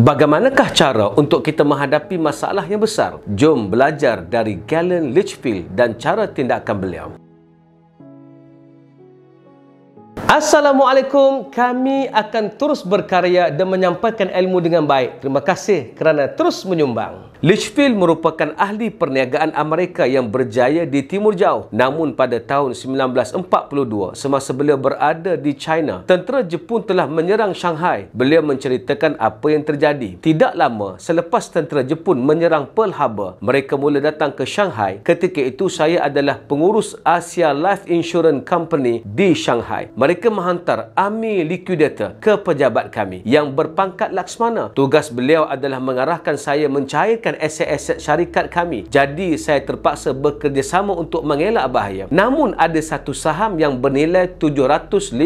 Bagaimanakah cara untuk kita menghadapi masalah yang besar? Jom belajar dari Galen Litchfield dan cara tindakan beliau. Assalamualaikum, kami akan terus berkarya dan menyampaikan ilmu dengan baik. Terima kasih kerana terus menyumbang. Litchfield merupakan ahli perniagaan Amerika yang berjaya di Timur Jauh. Namun pada tahun 1942, semasa beliau berada di China, tentera Jepun telah menyerang Shanghai. Beliau menceritakan apa yang terjadi. Tidak lama selepas tentera Jepun menyerang Pearl Harbor, mereka mula datang ke Shanghai. Ketika itu saya adalah pengurus Asia Life Insurance Company di Shanghai. Mereka mereka menghantar army liquidator ke pejabat kami yang berpangkat laksmana. Tugas beliau adalah mengarahkan saya mencairkan aset-aset syarikat kami. Jadi saya terpaksa bekerjasama untuk mengelak bahaya. Namun ada satu saham yang bernilai 750,000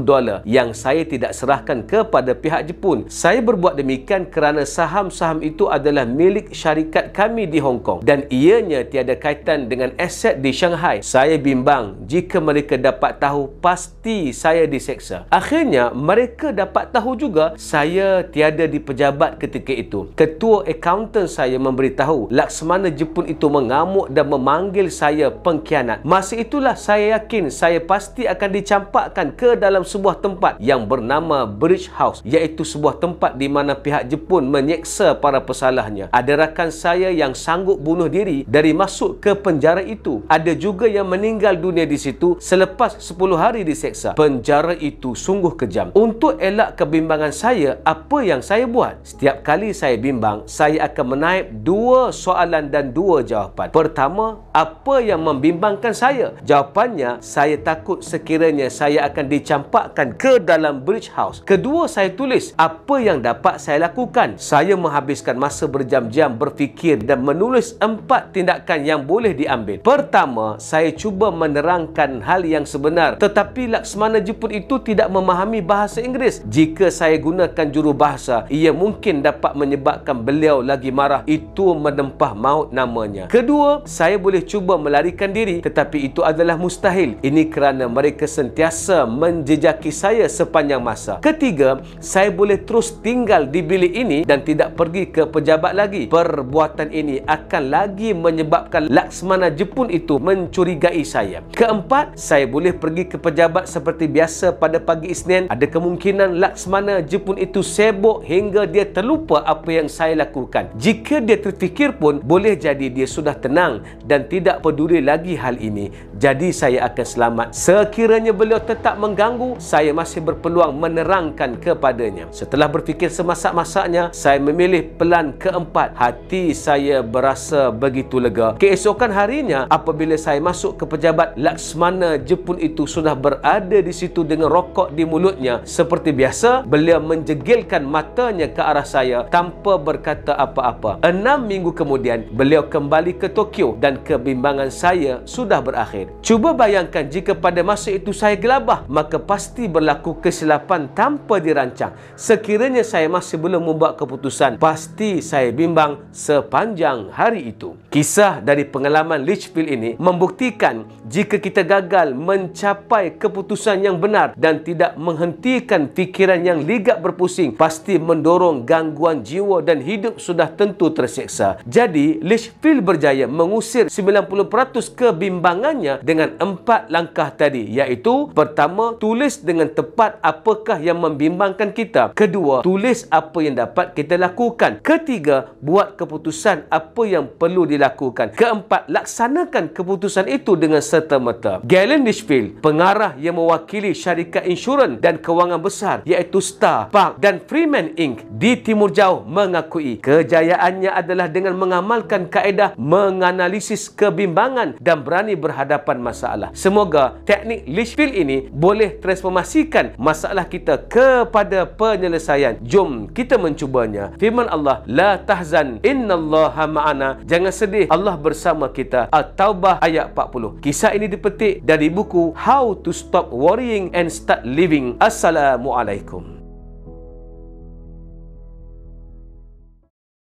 dolar yang saya tidak serahkan kepada pihak Jepun. Saya berbuat demikian kerana saham-saham itu adalah milik syarikat kami di Hong Kong dan ianya tiada kaitan dengan aset di Shanghai. Saya bimbang jika mereka dapat tahu pasti pasti saya diseksa. Akhirnya mereka dapat tahu juga saya tiada di pejabat ketika itu. Ketua accountant saya memberitahu Laksamana Jepun itu mengamuk dan memanggil saya pengkhianat. Masa itulah saya yakin saya pasti akan dicampakkan ke dalam sebuah tempat yang bernama Bridge House iaitu sebuah tempat di mana pihak Jepun menyeksa para pesalahnya. Ada rakan saya yang sanggup bunuh diri dari masuk ke penjara itu. Ada juga yang meninggal dunia di situ selepas 10 hari diseksa diperiksa. Penjara itu sungguh kejam. Untuk elak kebimbangan saya, apa yang saya buat? Setiap kali saya bimbang, saya akan menaip dua soalan dan dua jawapan. Pertama, apa yang membimbangkan saya? Jawapannya, saya takut sekiranya saya akan dicampakkan ke dalam bridge house. Kedua, saya tulis apa yang dapat saya lakukan. Saya menghabiskan masa berjam-jam berfikir dan menulis empat tindakan yang boleh diambil. Pertama, saya cuba menerangkan hal yang sebenar tetapi laksanakan laksamana Jepun itu tidak memahami bahasa Inggeris. Jika saya gunakan juru bahasa, ia mungkin dapat menyebabkan beliau lagi marah. Itu menempah maut namanya. Kedua, saya boleh cuba melarikan diri tetapi itu adalah mustahil. Ini kerana mereka sentiasa menjejaki saya sepanjang masa. Ketiga, saya boleh terus tinggal di bilik ini dan tidak pergi ke pejabat lagi. Perbuatan ini akan lagi menyebabkan Laksmana Jepun itu mencurigai saya. Keempat, saya boleh pergi ke pejabat seperti biasa pada pagi Isnin, ada kemungkinan Laksmana Jepun itu sibuk hingga dia terlupa apa yang saya lakukan. Jika dia terfikir pun, boleh jadi dia sudah tenang dan tidak peduli lagi hal ini. Jadi saya akan selamat. Sekiranya beliau tetap mengganggu, saya masih berpeluang menerangkan kepadanya. Setelah berfikir semasa-masanya, saya memilih pelan keempat. Hati saya berasa begitu lega. Keesokan harinya, apabila saya masuk ke pejabat, Laksmana Jepun itu sudah berada berada di situ dengan rokok di mulutnya seperti biasa beliau menjegilkan matanya ke arah saya tanpa berkata apa-apa enam minggu kemudian beliau kembali ke Tokyo dan kebimbangan saya sudah berakhir cuba bayangkan jika pada masa itu saya gelabah maka pasti berlaku kesilapan tanpa dirancang sekiranya saya masih belum membuat keputusan pasti saya bimbang sepanjang hari itu kisah dari pengalaman Litchfield ini membuktikan jika kita gagal mencapai keputusan keputusan yang benar dan tidak menghentikan fikiran yang ligat berpusing pasti mendorong gangguan jiwa dan hidup sudah tentu terseksa. Jadi, Lichfield berjaya mengusir 90% kebimbangannya dengan empat langkah tadi iaitu pertama, tulis dengan tepat apakah yang membimbangkan kita. Kedua, tulis apa yang dapat kita lakukan. Ketiga, buat keputusan apa yang perlu dilakukan. Keempat, laksanakan keputusan itu dengan serta-merta. Galen Lichfield, pengarah yang mewakili syarikat insurans dan kewangan besar iaitu Star, Park dan Freeman Inc di Timur Jauh mengakui kejayaannya adalah dengan mengamalkan kaedah menganalisis kebimbangan dan berani berhadapan masalah. Semoga teknik Lichfield ini boleh transformasikan masalah kita kepada penyelesaian. Jom kita mencubanya. Firman Allah, La tahzan innallaha ma'ana. Jangan sedih, Allah bersama kita. At-Taubah ayat 40. Kisah ini dipetik dari buku How to Stop worrying and start living. Assalamualaikum.